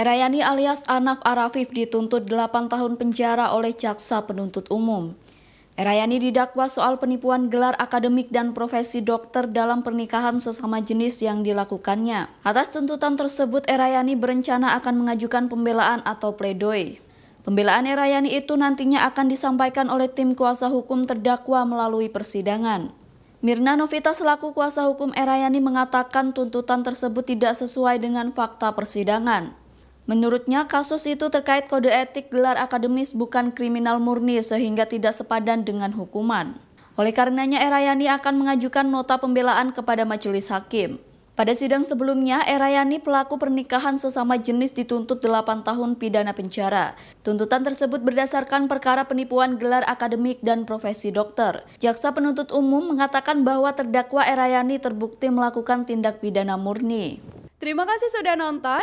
Erayani alias Anaf Arafif dituntut 8 tahun penjara oleh jaksa penuntut umum. Erayani didakwa soal penipuan gelar akademik dan profesi dokter dalam pernikahan sesama jenis yang dilakukannya. Atas tuntutan tersebut, Erayani berencana akan mengajukan pembelaan atau pledoi. Pembelaan Erayani itu nantinya akan disampaikan oleh tim kuasa hukum terdakwa melalui persidangan. Mirna Novita selaku kuasa hukum Erayani mengatakan tuntutan tersebut tidak sesuai dengan fakta persidangan. Menurutnya, kasus itu terkait kode etik gelar akademis bukan kriminal murni sehingga tidak sepadan dengan hukuman. Oleh karenanya, Erayani akan mengajukan nota pembelaan kepada majelis hakim. Pada sidang sebelumnya, Erayani pelaku pernikahan sesama jenis dituntut 8 tahun pidana penjara. Tuntutan tersebut berdasarkan perkara penipuan gelar akademik dan profesi dokter. Jaksa penuntut umum mengatakan bahwa terdakwa Erayani terbukti melakukan tindak pidana murni. Terima kasih sudah nonton.